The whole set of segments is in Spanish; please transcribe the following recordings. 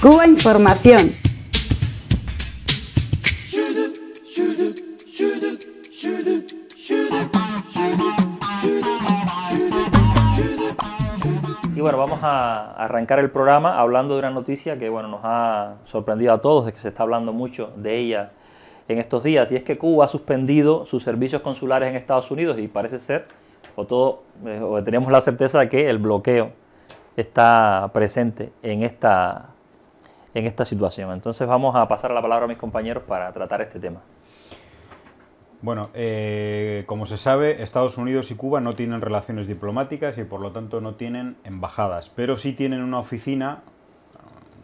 Cuba Información. Y bueno, vamos a arrancar el programa hablando de una noticia que bueno, nos ha sorprendido a todos, es que se está hablando mucho de ella en estos días, y es que Cuba ha suspendido sus servicios consulares en Estados Unidos y parece ser, o todo, eh, o tenemos la certeza de que el bloqueo está presente en esta en esta situación. Entonces vamos a pasar la palabra a mis compañeros para tratar este tema. Bueno, eh, como se sabe, Estados Unidos y Cuba no tienen relaciones diplomáticas y por lo tanto no tienen embajadas, pero sí tienen una oficina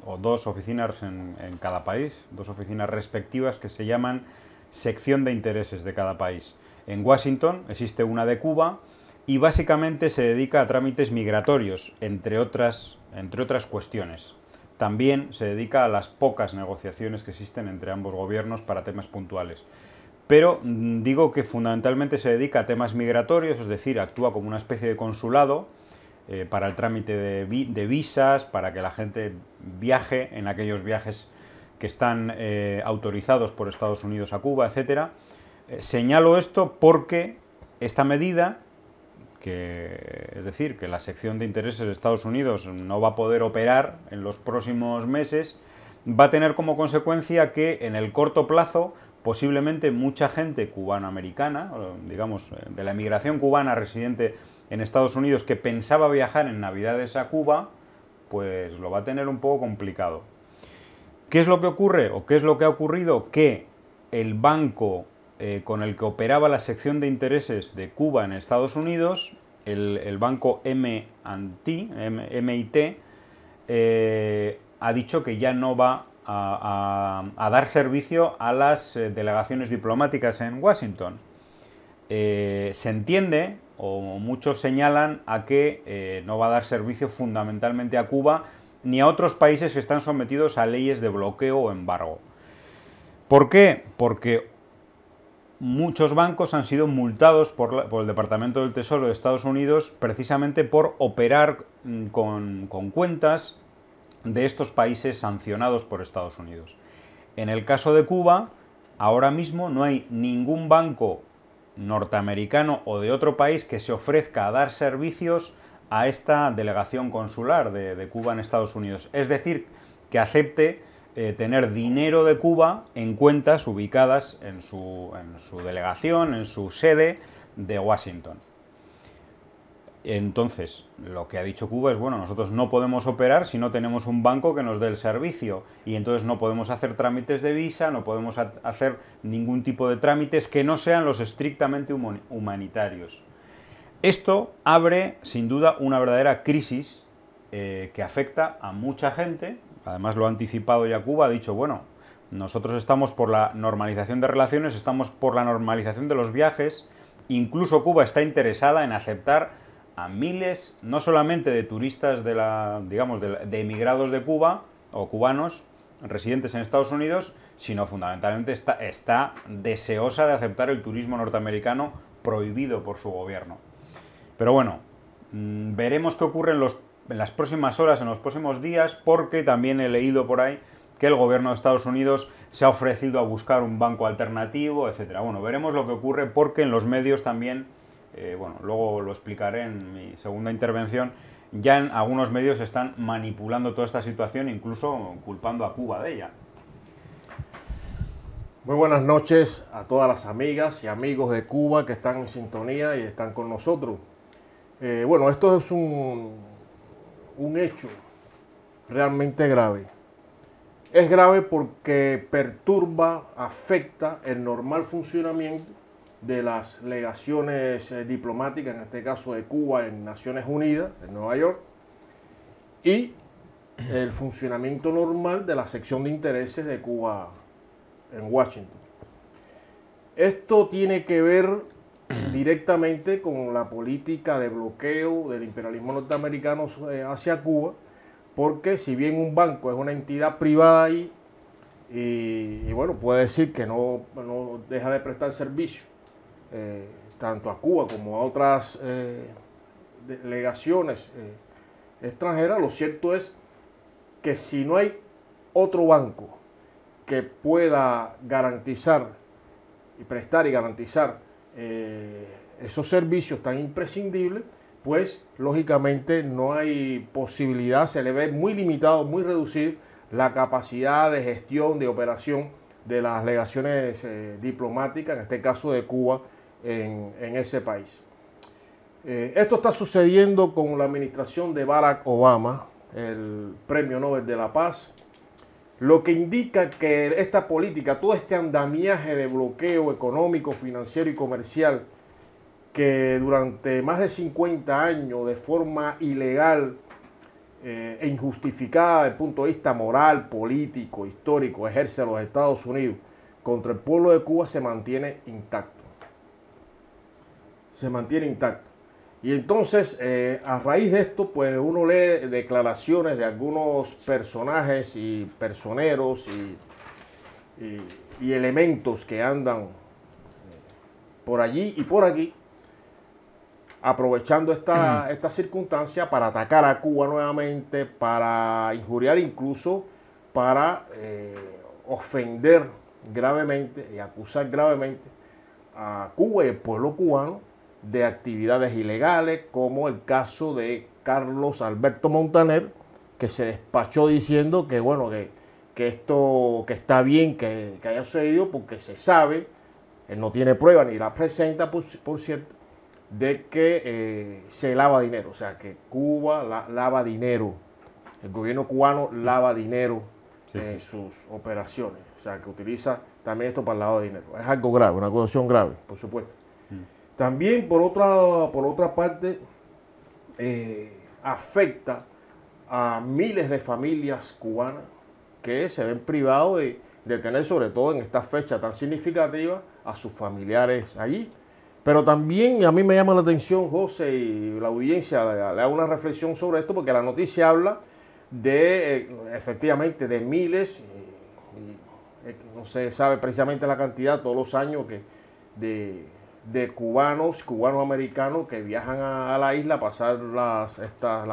o dos oficinas en, en cada país, dos oficinas respectivas que se llaman sección de intereses de cada país. En Washington existe una de Cuba y básicamente se dedica a trámites migratorios, entre otras, entre otras cuestiones. También se dedica a las pocas negociaciones que existen entre ambos gobiernos para temas puntuales. Pero mm, digo que fundamentalmente se dedica a temas migratorios, es decir, actúa como una especie de consulado eh, para el trámite de, visas, para que la gente viaje en aquellos viajes que están eh, autorizados por Estados Unidos a Cuba, etc. Eh, señalo esto porque esta medida es decir, que la sección de intereses de Estados Unidos no va a poder operar en los próximos meses, va a tener como consecuencia que en el corto plazo posiblemente mucha gente cubanoamericana, digamos, eh, de la emigración cubana residente en Estados Unidos que pensaba viajar en Navidades a Cuba, pues lo va a tener un poco complicado. ¿Qué es lo que ocurre o qué es lo que ha ocurrido? Que el Banco eh, con el que operaba la sección de intereses de Cuba en Estados Unidos, el, banco MIT, eh, ha dicho que ya no va a, dar servicio a las eh, delegaciones diplomáticas en Washington. se entiende, o muchos señalan, a que no va a dar servicio fundamentalmente a Cuba ni a otros países que están sometidos a leyes de bloqueo o embargo. ¿Por qué? Porque muchos bancos han sido multados por, el Departamento del Tesoro de Estados Unidos precisamente por operar mm, con, cuentas de estos países sancionados por Estados Unidos. En el caso de Cuba, ahora mismo no hay ningún banco norteamericano o de otro país que se ofrezca a dar servicios a esta delegación consular de Cuba en Estados Unidos. Es decir, que acepte eh, tener dinero de Cuba en cuentas ubicadas en su, delegación, en su sede de Washington. Entonces, lo que ha dicho Cuba es, bueno, nosotros no podemos operar si no tenemos un banco que nos dé el servicio y entonces no podemos hacer trámites de visa, no podemos hacer ningún tipo de trámites que no sean los estrictamente humanitarios. Esto abre, sin duda, una verdadera crisis eh, que afecta a mucha gente, además lo ha anticipado ya Cuba, ha dicho, bueno, nosotros estamos por la normalización de relaciones, estamos por la normalización de los viajes, incluso Cuba está interesada en aceptar a miles, no solamente de turistas de la, digamos, de, emigrados de Cuba o cubanos residentes en Estados Unidos, sino fundamentalmente está, está deseosa de aceptar el turismo norteamericano prohibido por su gobierno. Pero bueno, mm, veremos qué ocurre en los en las próximas horas, en los próximos días, porque también he leído por ahí que el gobierno de Estados Unidos se ha ofrecido a buscar un banco alternativo, etcétera. Bueno, veremos lo que ocurre porque en los medios también, eh, bueno, luego lo explicaré en mi segunda intervención, ya en algunos medios están manipulando toda esta situación, incluso culpando a Cuba de ella. Muy buenas noches a todas las amigas y amigos de Cuba que están en sintonía y están con nosotros. Eh, bueno, esto es un, un hecho realmente grave. Es grave porque perturba, afecta el normal funcionamiento de las legaciones eh, diplomáticas, en este caso de Cuba en Naciones Unidas, en Nueva York, y el funcionamiento normal de la sección de intereses de Cuba en Washington. Esto tiene que ver directamente con la política de bloqueo del imperialismo norteamericano eh, hacia Cuba, porque si bien un banco es una entidad privada y, bueno, puede decir que no, deja de prestar servicio eh, tanto a Cuba como a otras eh, delegaciones extranjeras, lo cierto es que si no hay otro banco que pueda garantizar y prestar y garantizar eh, esos servicios tan imprescindibles, pues lógicamente no hay posibilidad, se le ve muy limitado, muy reducido la capacidad de gestión, de operación de las legaciones eh, diplomáticas, en este caso de Cuba, en, ese país. Eh, esto está sucediendo con la administración de Barack Obama, el Premio Nobel de la Paz, lo que indica que esta política, todo este andamiaje de bloqueo económico, financiero y comercial que durante más de 50 años de forma ilegal eh, e injustificada desde el punto de vista moral, político, histórico, ejerce a los Estados Unidos contra el pueblo de Cuba se mantiene intacto. Se mantiene intacto. Y entonces, eh, a raíz de esto, pues uno lee declaraciones de algunos personajes y personeros y, elementos que andan eh, por allí y por aquí, aprovechando esta, esta, circunstancia para atacar a Cuba nuevamente, para injuriar incluso, para eh, ofender gravemente y acusar gravemente a Cuba y al pueblo cubano de actividades ilegales, como el caso de Carlos Alberto Montaner, que se despachó diciendo que bueno, que, que esto que está bien que, haya sucedido porque se sabe, él no tiene prueba ni la presenta, por, cierto, de que eh, se lava dinero, o sea, que Cuba lava dinero, el gobierno cubano lava dinero en sus operaciones, o sea, que utiliza también esto para lavar dinero. Es algo grave, una acusación grave, por supuesto. También por otra, por otra parte, eh, afecta a miles de familias cubanas que se ven privados de, tener, sobre todo en esta fecha tan significativa, a sus familiares allí. Pero también a mí me llama la atención, José, y la audiencia le, hago una reflexión sobre esto, porque la noticia habla de, eh, efectivamente, de miles, eh, no se sabe precisamente la cantidad todos los años que, de, de cubanos, cubanos americanos que viajan a, la isla a pasar las,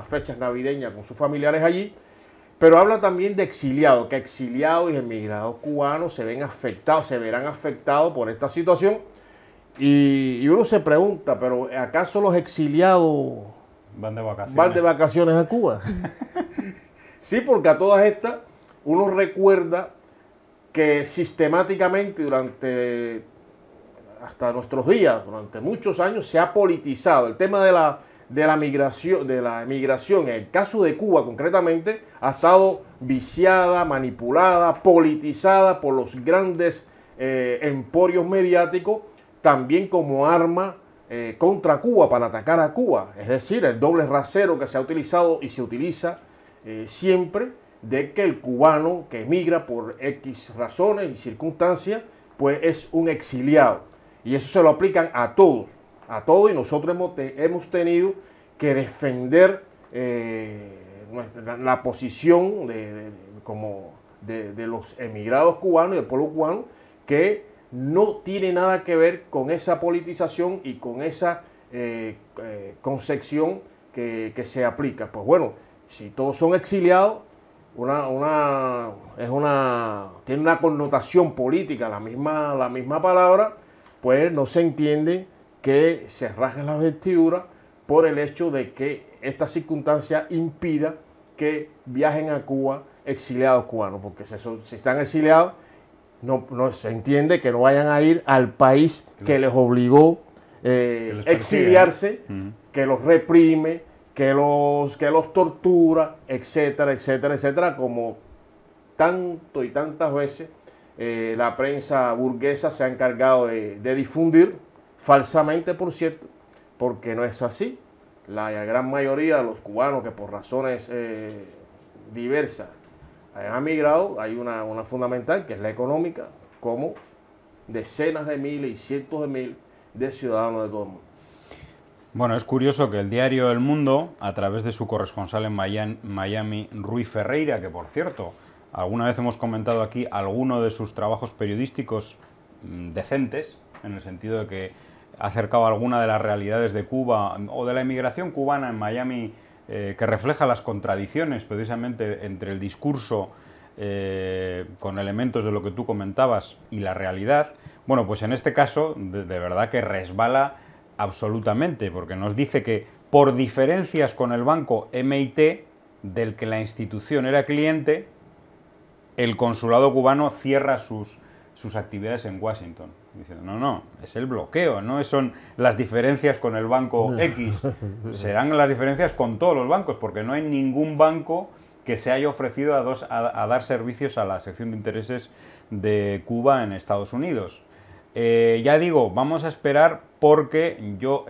fechas navideñas con sus familiares allí. Pero habla también de exiliados, que exiliados y emigrados cubanos se ven afectados, se verán afectados por esta situación. Y, uno se pregunta, pero ¿acaso los exiliados van van de vacaciones a Cuba? sí, porque a todas estas uno recuerda que sistemáticamente durante hasta nuestros días, durante muchos años, se ha politizado. El tema de la, de la migración, de la emigración en el caso de Cuba concretamente, ha estado viciada, manipulada, politizada por los grandes eh, emporios mediáticos, también como arma eh, contra Cuba, para atacar a Cuba. Es decir, el doble rasero que se ha utilizado y se utiliza eh, siempre de que el cubano que emigra por X razones y circunstancias, pues es un exiliado. Y eso se lo aplican a todos, a todos, y nosotros hemos, tenido que defender eh, la, posición de, como de, los emigrados cubanos y del pueblo cubano que no tiene nada que ver con esa politización y con esa eh, eh, concepción que, se aplica. Pues bueno, si todos son exiliados, una, es una, tiene una connotación política la misma, la misma palabra pues no se entiende que se rasguen las vestiduras por el hecho de que esta circunstancia impida que viajen a Cuba exiliados cubanos, porque si, están exiliados, no, no, se entiende que no vayan a ir al país que les obligó a eh, exiliarse, ¿eh? que los reprime, que los, que los tortura, etcétera, etcétera, etcétera, como tanto y tantas veces eh, la prensa burguesa se ha encargado de, difundir, falsamente por cierto, porque no es así. La gran mayoría de los cubanos que por razones eh, diversas han migrado, hay una, una fundamental que es la económica, como decenas de miles y cientos de miles de ciudadanos de todo el mundo. Bueno, es curioso que el diario El Mundo, a través de su corresponsal en Miami, Rui Ferreira, que por cierto Alguna vez hemos comentado aquí alguno de sus trabajos periodísticos mm, decentes, en el sentido de que ha acercado alguna de las realidades de Cuba mm, o de la emigración cubana en Miami eh, que refleja las contradicciones precisamente entre el discurso eh, con elementos de lo que tú comentabas y la realidad. Bueno, pues en este caso de, de verdad que resbala absolutamente, porque nos dice que por diferencias con el banco MIT, del que la institución era cliente, el consulado cubano cierra sus, sus actividades en Washington. Diciendo, no, no, es el bloqueo, no son las diferencias con el banco X, serán las diferencias con todos los bancos, porque no hay ningún banco que se haya ofrecido a, a, dar servicios a la sección de intereses de Cuba en Estados Unidos. Eh, ya digo, vamos a esperar porque yo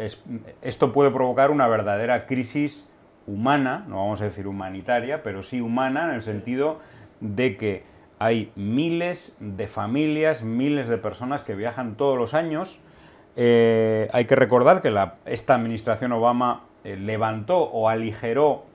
esto puede provocar una verdadera crisis humana, no vamos a decir humanitaria, pero sí humana en el sentido de que hay miles de familias, miles de personas que viajan todos los años. Eh, hay que recordar que esta administración Obama eh, levantó o aligeró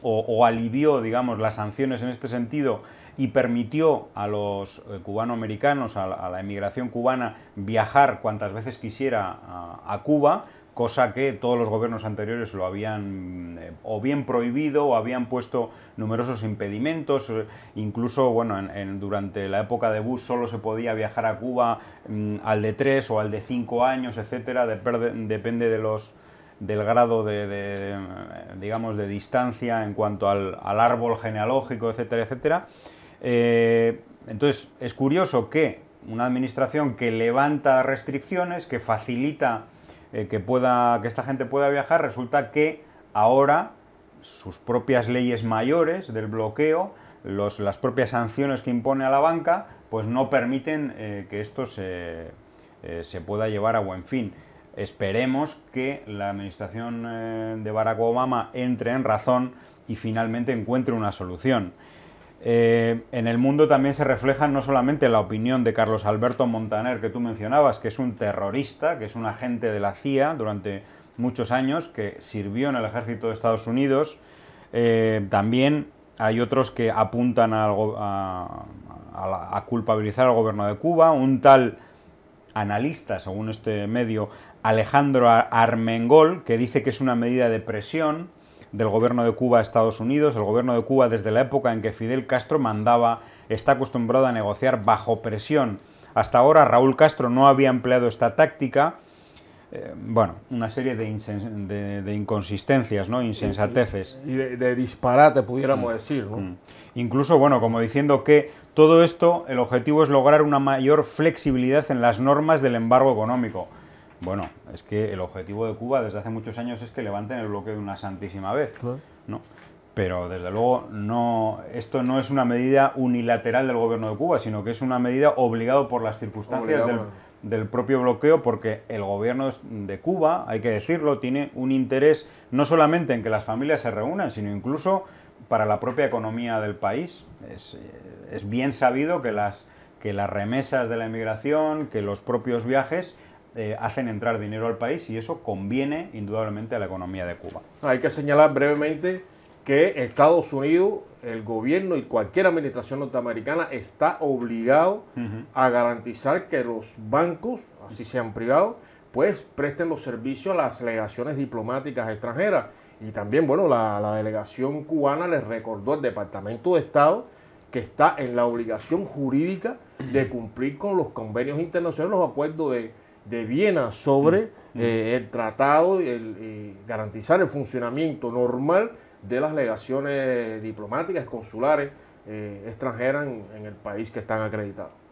o, alivió, digamos, las sanciones en este sentido y permitió a los eh, cubanoamericanos, a, la emigración cubana, viajar cuantas veces quisiera a Cuba cosa que todos los gobiernos anteriores lo habían eh, o bien prohibido o habían puesto numerosos impedimentos. Eh, incluso, bueno, durante la época de Bush solo se podía viajar a Cuba mm, al de tres o al de cinco años, etcétera, depende de los del grado de, digamos de distancia en cuanto al, árbol genealógico, etcétera, etcétera. Eh, entonces, es curioso que una administración que levanta restricciones, que facilita eh, que, pueda, que esta gente pueda viajar, resulta que ahora sus propias leyes mayores del bloqueo, las propias sanciones que impone a la banca, pues no permiten eh, que esto eh, se, pueda llevar a buen fin. Esperemos que la administración de Barack Obama entre en razón y finalmente encuentre una solución. Eh, en el mundo también se refleja no solamente la opinión de Carlos Alberto Montaner, que tú mencionabas, que es un terrorista, que es un agente de la CIA durante muchos años, que sirvió en el ejército de Estados Unidos. Eh, también hay otros que apuntan a, a, culpabilizar al gobierno de Cuba. Un tal analista, según este medio, Alejandro Armengol, que dice que es una medida de presión del gobierno de Cuba a Estados Unidos. El gobierno de Cuba, desde la época en que Fidel Castro mandaba, está acostumbrado a negociar bajo presión. Hasta ahora Raúl Castro no había empleado esta táctica. Eh, bueno, una serie de, inconsistencias, ¿no? Insensateces. Y, de, disparate, pudiéramos mm. decir, mm. Incluso, bueno, como diciendo que todo esto, el objetivo es lograr una mayor flexibilidad en las normas del embargo económico. Bueno, es que el objetivo de Cuba desde hace muchos años es que levanten el bloqueo de una santísima vez, ¿no? Pero desde luego no, esto no es una medida unilateral del gobierno de Cuba, sino que es una medida obligada por las circunstancias del, propio bloqueo, porque el gobierno de Cuba, hay que decirlo, tiene un interés no solamente en que las familias se reúnan, sino incluso para la propia economía del país. es, eh, bien sabido que las, que las remesas de la inmigración, que los propios viajes eh, hacen entrar dinero al país y eso conviene indudablemente a la economía de Cuba. Hay que señalar brevemente que Estados Unidos, el gobierno y cualquier administración norteamericana está obligado a garantizar que los bancos, así sean privados, pues presten los servicios a las delegaciones diplomáticas extranjeras. Y también, bueno, la, la, delegación cubana les recordó al Departamento de Estado que está en la obligación jurídica de cumplir con los convenios internacionales, los acuerdos de, de Viena sobre eh, el tratado y, eh, garantizar el funcionamiento normal de las legaciones diplomáticas, consulares eh, extranjeras en, en el país que están acreditados.